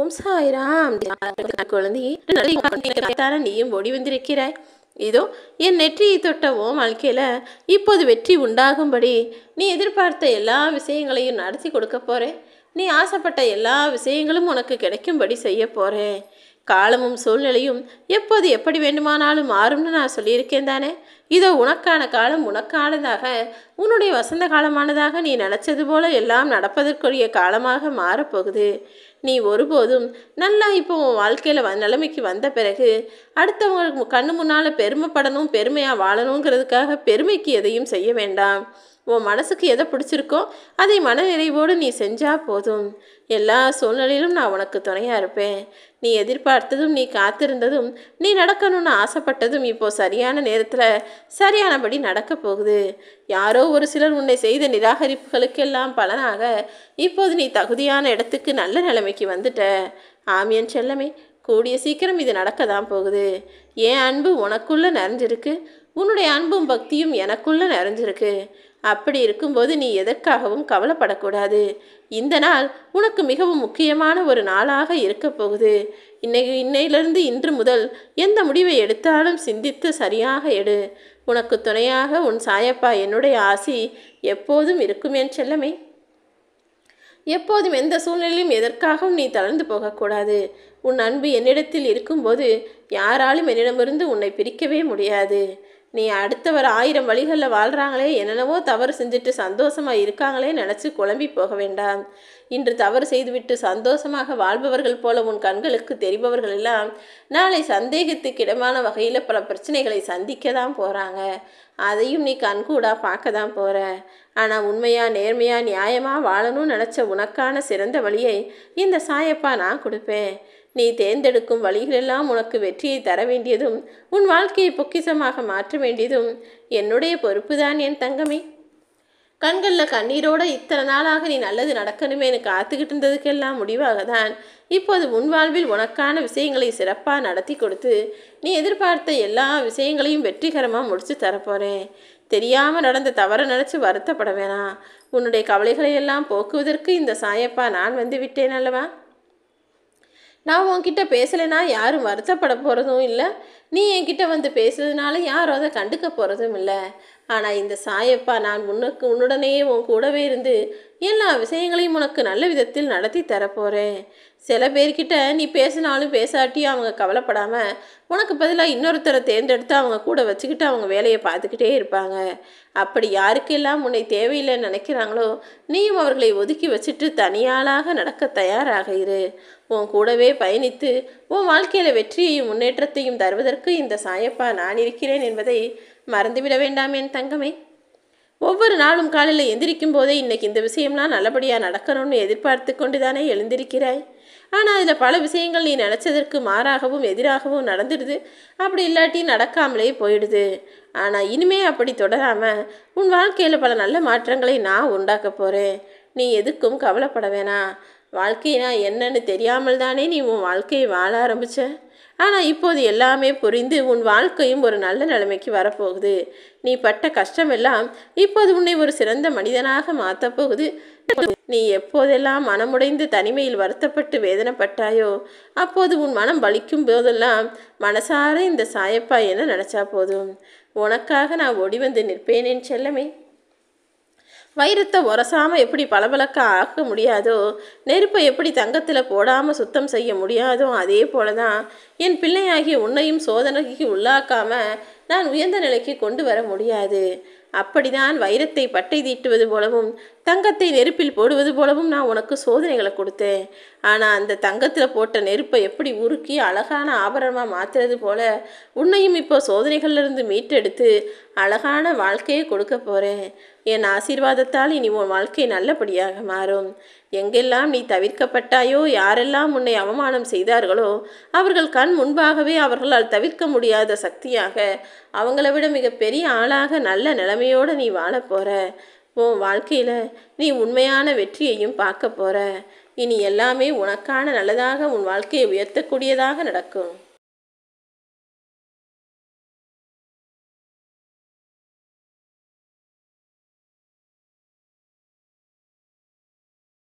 ஓம் சாய்ராம் குழந்தையே நீயும் ஓடி வந்திருக்கிறாய் இதோ என் நெற்றியை தொட்ட ஓம் வாழ்க்கையில் இப்போது வெற்றி உண்டாகும்படி நீ எதிர்பார்த்த எல்லா விஷயங்களையும் நடத்தி கொடுக்க போறேன் நீ ஆசைப்பட்ட எல்லா விஷயங்களும் உனக்கு கிடைக்கும்படி செய்ய போகிறேன் காலமும் சூழ்நிலையும் எப்போது எப்படி வேண்டுமானாலும் மாறும்னு நான் சொல்லியிருக்கேன் தானே இதோ உனக்கான காலம் உனக்கானதாக உன்னுடைய வசந்த காலமானதாக நீ நினச்சது போல எல்லாம் நடப்பதற்குரிய காலமாக மாறப்போகுது நீ ஒருபோதும் நல்லா இப்போ உன் வாழ்க்கையில் வ நிலைமைக்கு வந்த பிறகு அடுத்தவங்களுக்கு கண்ணு முன்னால் பெருமைப்படணும் பெருமையாக வாழணுங்கிறதுக்காக பெருமைக்கு எதையும் செய்ய வேண்டாம் உன் மனசுக்கு எதை பிடிச்சிருக்கோ அதை மனநிறைவோடு நீ செஞ்சால் போதும் எல்லா சூழ்நிலையிலும் நான் உனக்கு துணையாக இருப்பேன் நீ எதிர்பார்த்ததும் நீ காத்திருந்ததும் நீ நடக்கணும்னு ஆசைப்பட்டதும் இப்போது சரியான நேரத்தில் சரியானபடி நடக்க போகுது யாரோ ஒரு சிலர் உன்னை செய்த நிராகரிப்புகளுக்கெல்லாம் பலனாக இப்போது நீ தகுதியான இடத்துக்கு நல்ல நிலைமைக்கு வந்துட்ட ஆமியன் செல்லமே கூடிய சீக்கிரம் இது நடக்க தான் போகுது என் அன்பு உனக்குள்ளே நிறைஞ்சிருக்கு உன்னுடைய அன்பும் பக்தியும் எனக்குள்ளே நிறைஞ்சிருக்கு அப்படி இருக்கும்போது நீ எதற்காகவும் கவலைப்படக்கூடாது இந்த நாள் உனக்கு மிகவும் முக்கியமான ஒரு நாளாக இருக்க போகுது இன்னைக்கு இன்னையிலிருந்து இன்று முதல் எந்த முடிவை எடுத்தாலும் சிந்தித்து சரியாக எடு உனக்கு துணையாக உன் சாயப்பா என்னுடைய ஆசி எப்போதும் இருக்கும் என் செல்லமே எப்போதும் எந்த சூழ்நிலையும் எதற்காகவும் நீ தளர்ந்து போகக்கூடாது உன் அன்பு என்னிடத்தில் இருக்கும்போது யாராலும் என்னிடமிருந்து உன்னை பிரிக்கவே முடியாது நீ அடுத்தவர் ஆயிரம் வழிகளில் வாழ்கிறாங்களே என்னென்னவோ தவறு செஞ்சுட்டு சந்தோஷமாக இருக்காங்களே நினச்சி குழம்பி போக வேண்டாம் இன்று தவறு செய்துவிட்டு சந்தோஷமாக வாழ்பவர்கள் போல உன் கண்களுக்கு தெரிபவர்கள் எல்லாம் நாளை சந்தேகத்துக்கு இடமான வகையில் பல பிரச்சனைகளை சந்திக்க தான் போகிறாங்க அதையும் நீ கண்கூடாக பார்க்க தான் போகிற ஆனால் உண்மையாக நேர்மையாக நியாயமாக வாழணும்னு நினச்ச உனக்கான சிறந்த வழியை இந்த சாயப்பா நான் கொடுப்பேன் நீ தேர்ந்தெடுக்கும் வழிகளெல்லாம் உனக்கு வெற்றியை தர வேண்டியதும் உன் வாழ்க்கையை பொக்கிசமாக மாற்ற வேண்டியதும் என்னுடைய பொறுப்புதான் என் தங்கமே கண்களில் கண்ணீரோட இத்தனை நாளாக நீ நல்லது நடக்கணுமே எனக்கு காத்துக்கிட்டு இருந்ததுக்கெல்லாம் முடிவாக தான் இப்போது உன் வாழ்வில் உனக்கான விஷயங்களை சிறப்பாக நடத்தி கொடுத்து நீ எதிர்பார்த்த எல்லா விஷயங்களையும் வெற்றிகரமாக முடித்து தரப்போகிறேன் தெரியாமல் நடந்த தவறை நினச்சி வருத்தப்பட வேணாம் உன்னுடைய கவலைகளை எல்லாம் போக்குவதற்கு இந்த சாயப்பா நான் வந்து விட்டேன் அல்லவா நான் உன்கிட்ட பேசலைன்னா யாரும் வருத்தப்பட போகிறதும் இல்லை நீ என்கிட்ட வந்து பேசுறதுனால யாரும் அதை கண்டுக்க போகிறதும் இல்லை ஆனால் இந்த சாயப்பா நான் முன்னுக்கு உன்னுடனேயே உன் கூடவே இருந்து எல்லா விஷயங்களையும் உனக்கு நல்ல விதத்தில் நடத்தி தரப்போகிறேன் சில பேர்கிட்ட நீ பேசினாலும் பேசாட்டியும் அவங்க கவலைப்படாமல் உனக்கு பதிலாக இன்னொருத்தரை தேர்ந்தெடுத்து அவங்க கூட வச்சுக்கிட்டு அவங்க வேலையை பார்த்துக்கிட்டே இருப்பாங்க அப்படி யாருக்கெல்லாம் உன்னை தேவையில்லைன்னு நினைக்கிறாங்களோ நீயும் அவர்களை ஒதுக்கி வச்சுட்டு தனியாளாக நடக்க தயாராக இரு உன் கூடவே பயணித்து உன் வாழ்க்கையில் வெற்றியையும் முன்னேற்றத்தையும் தருவதற்கு இந்த சாயப்பா நான் இருக்கிறேன் என்பதை மறந்துவிட வேண்டாம் என் தங்கமே ஒவ்வொரு நாளும் காலையில் எந்திரிக்கும் போதே இன்றைக்கி இந்த விஷயம்லாம் நல்லபடியாக நடக்கணும்னு எதிர்பார்த்து கொண்டு தானே எழுந்திருக்கிறாய் ஆனால் அதில் பல விஷயங்கள் நீ நினச்சதற்கு மாறாகவும் எதிராகவும் நடந்துடுது அப்படி இல்லாட்டி நடக்காமலே போயிடுது ஆனால் இனிமே அப்படி தொடராமல் உன் வாழ்க்கையில் பல நல்ல மாற்றங்களை நான் உண்டாக்க போகிறேன் நீ எதுக்கும் கவலைப்பட வேணாம் வாழ்க்கையினா என்னன்னு தெரியாமல் தானே நீ உன் வாழ்க்கையை வாழ ஆரம்பித்த ஆனால் இப்போது எல்லாமே புரிந்து உன் வாழ்க்கையும் ஒரு நல்ல நிலைமைக்கு வரப்போகுது நீ பட்ட கஷ்டமெல்லாம் இப்போது உன்னை ஒரு சிறந்த மனிதனாக மாற்றப்போகுது நீ எப்போதெல்லாம் மனமுடைந்து தனிமையில் வருத்தப்பட்டு வேதனைப்பட்டாயோ அப்போது உன் மனம் பலிக்கும் போதெல்லாம் மனசார இந்த சாயப்பா என்ன நினச்சா போதும் உனக்காக நான் ஓடி வந்து நிற்பேனேன் செல்லமே வைரத்தை உரசாமல் எப்படி பளபளக்க ஆக்க முடியாதோ நெருப்பை எப்படி தங்கத்தில் போடாமல் சுத்தம் செய்ய முடியாதோ அதே போல தான் என் பிள்ளையாகிய உன்னையும் சோதனைக்கு உள்ளாக்காமல் நான் உயர்ந்த நிலைக்கு கொண்டு வர முடியாது அப்படிதான் வைரத்தை பட்டை தீட்டுவது போலவும் தங்கத்தை நெருப்பில் போடுவது போலவும் நான் உனக்கு சோதனைகளை கொடுத்தேன் ஆனால் அந்த தங்கத்தில் போட்ட நெருப்பை எப்படி உருக்கி அழகான ஆபரணமாக மாற்றுறது போல உன்னையும் இப்போ சோதனைகள்லேருந்து மீட்டெடுத்து அழகான வாழ்க்கையை கொடுக்க போகிறேன் என் ஆசீர்வாதத்தால் இனி உன் வாழ்க்கை நல்லபடியாக மாறும் எங்கெல்லாம் நீ தவிர்க்கப்பட்டாயோ யாரெல்லாம் உன்னை அவமானம் செய்தார்களோ அவர்கள் கண் முன்பாகவே அவர்களால் தவிர்க்க முடியாத சக்தியாக அவங்கள விட மிகப்பெரிய ஆளாக நல்ல நிலைமையோடு நீ வாழப்போற உன் வாழ்க்கையில் நீ உண்மையான வெற்றியையும் பார்க்க போற இனி எல்லாமே உனக்கான நல்லதாக உன் வாழ்க்கையை உயர்த்தக்கூடியதாக நடக்கும்